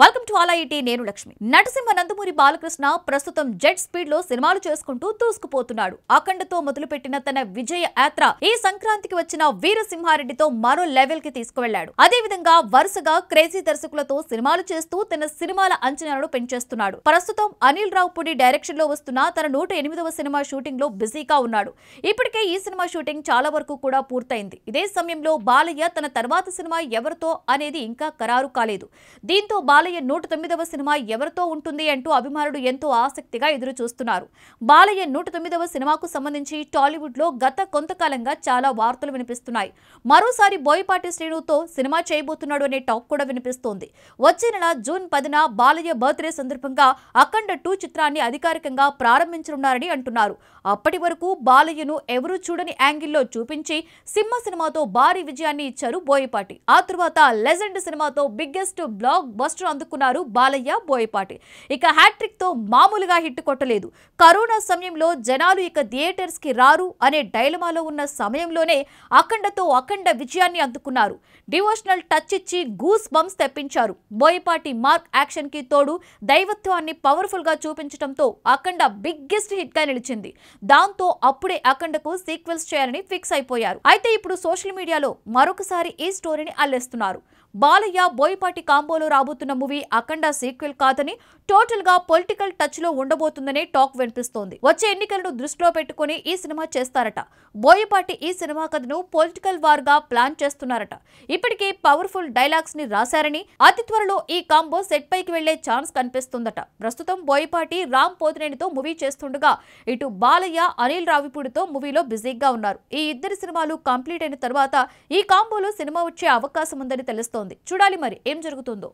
welcome to నేను లక్ష్మి నటసింహ నందమూరి బాలకృష్ణ ప్రస్తుతం jet speed లో సినిమాలు చేసుకుంటూ దూసుకుపోతున్నాడు అఖండతో మొదలుపెట్టిన తన విజయ యాత్ర ఈ సంక్రాంతికి వచ్చిన వీరసింహారెడ్డితో మరో లెవెల్ కి తీసుకువెళ్లాడు అదే విధంగా వరుసగా క్రేజీ దర్శకులతో సినిమాలు చేస్తూ తన సినిమాల అంచనాలను పెంచేస్తున్నాడు ప్రస్తుతం అనిల్ రావుపూడి డైరెక్షన్ లో వస్తున్న తన నూట ఎనిమిదవ సినిమా షూటింగ్ లో బిజీగా ఉన్నాడు ఇప్పటికే ఈ సినిమా షూటింగ్ చాలా వరకు కూడా పూర్తయింది ఇదే సమయంలో బాలయ్య తన తర్వాత సినిమా ఎవరితో అనేది ఇంకా ఖరారు కాలేదు దీంతో బాల బాలయ్య నూట తొమ్మిదవ సినిమా ఎవరితో ఉంటుంది అంటూ అభిమానుడు ఎంతో ఆసక్తిగా ఎదురు చూస్తున్నారు బాలయ్య నూట తొమ్మిదవ సినిమాకు సంబంధించి టాలీవుడ్ లో గత కొంతకాలంగా చాలా వార్తలు వినిపిస్తున్నాయి మరోసారి బోయపాటి శ్రీనుతో సినిమా చేయబోతున్నాడు అనే టాక్ కూడా వినిపిస్తోంది వచ్చే నెల జూన్ పదిన బాలయ్య బర్త్డే సందర్భంగా అఖండ టూ చిత్రాన్ని అధికారికంగా ప్రారంభించనున్నారని అంటున్నారు అప్పటి వరకు బాలయ్యను ఎవరూ చూడని యాంగిల్లో చూపించి సింహ సినిమాతో భారీ విజయాన్ని ఇచ్చారు బోయపాటి ఆ తర్వాత లెజెండ్ సినిమాతో బిగ్గెస్ట్ బ్లాక్ బస్టర్ అందుకున్నారు బాలయ్య బోయపాటి ఇక హ్యాట్రిక్ తో మామూలుగా హిట్ కొట్టలేదు కరోనా సమయంలో జనాలు ఇక థియేటర్స్ కి రారు అనే డైలమాలో ఉన్న సమయంలోనే అఖండతో అఖండ విజయాన్ని అందుకున్నారు డివోషనల్ టచ్ ఇచ్చి గూస్ బంప్స్ తెప్పించారు బోయపాటి మార్క్ యాక్షన్ కి తోడు దైవత్వాన్ని పవర్ఫుల్ గా చూపించడంతో అఖండ బిగ్గెస్ట్ హిట్గా నిలిచింది దాంతో అప్పుడే అఖండకు సీక్వెల్స్ చేయాలని ఫిక్స్ అయిపోయారు అయితే ఇప్పుడు సోషల్ మీడియాలో మరొకసారి ఈ స్టోరీని అల్లేస్తున్నారు బాలయ్య బోయపాటి కాంబోలో రాబోతున్న మూవీ అఖండ సీక్వెల్ కాదని టోటల్ గా పొలిటికల్ టచ్ లో ఉండబోతుందని టాక్ వినిపిస్తోంది వచ్చే ఎన్నికలను దృష్టిలో పెట్టుకుని ఈ సినిమా చేస్తారట బోయపాటి ఈ సినిమా కథను పొలిటికల్ వార్ గా ప్లాన్ చేస్తున్నారట ఇప్పటికే పవర్ఫుల్ డైలాగ్స్ ని రాశారని అతి త్వరలో ఈ కాంబో సెట్ పైకి వెళ్లే ఛాన్స్ కనిపిస్తుందట ప్రస్తుతం బోయపాటి రామ్ పోతినేనితో మూవీ చేస్తుండగా ఇటు బాలయ్య అనిల్ రావిపూడితో మూవీలో బిజీగా ఉన్నారు ఈ ఇద్దరు సినిమాలు కంప్లీట్ అయిన తర్వాత ఈ కాంబోలో సినిమా వచ్చే అవకాశం ఉందని తెలుస్తోంది చూడాలి మరి ఏం జరుగుతుందో